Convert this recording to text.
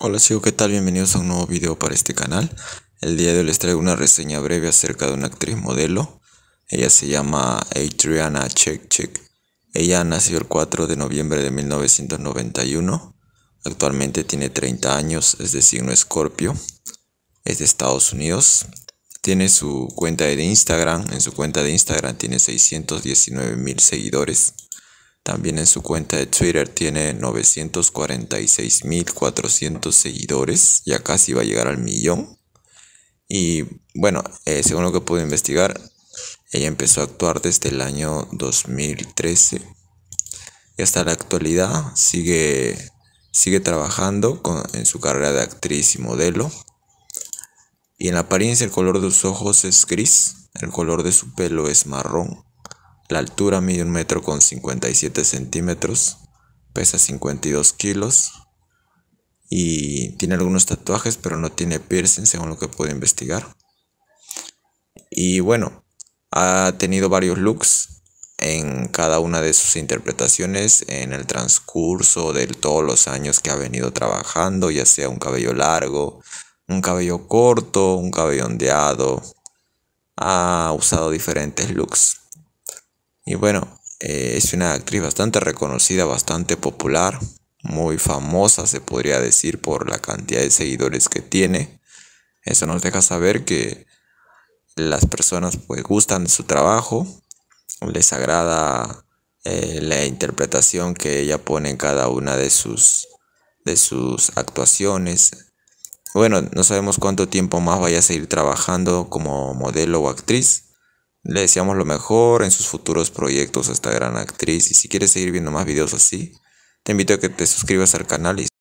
Hola chicos, ¿qué tal? Bienvenidos a un nuevo video para este canal. El día de hoy les traigo una reseña breve acerca de una actriz modelo. Ella se llama Adriana Chek Ella nació el 4 de noviembre de 1991. Actualmente tiene 30 años, es de signo escorpio. Es de Estados Unidos. Tiene su cuenta de Instagram. En su cuenta de Instagram tiene 619 mil seguidores. También en su cuenta de Twitter tiene 946.400 seguidores, ya casi va a llegar al millón. Y bueno, eh, según lo que pude investigar, ella empezó a actuar desde el año 2013 y hasta la actualidad sigue, sigue trabajando en su carrera de actriz y modelo. Y en la apariencia el color de sus ojos es gris, el color de su pelo es marrón la altura mide un metro con 57 centímetros, pesa 52 kilos y tiene algunos tatuajes, pero no tiene piercing, según lo que pude investigar. Y bueno, ha tenido varios looks en cada una de sus interpretaciones en el transcurso de todos los años que ha venido trabajando, ya sea un cabello largo, un cabello corto, un cabello ondeado. Ha usado diferentes looks. Y bueno, eh, es una actriz bastante reconocida, bastante popular, muy famosa se podría decir por la cantidad de seguidores que tiene. Eso nos deja saber que las personas pues gustan de su trabajo, les agrada eh, la interpretación que ella pone en cada una de sus, de sus actuaciones. Bueno, no sabemos cuánto tiempo más vaya a seguir trabajando como modelo o actriz, le deseamos lo mejor en sus futuros proyectos a esta gran actriz y si quieres seguir viendo más videos así, te invito a que te suscribas al canal y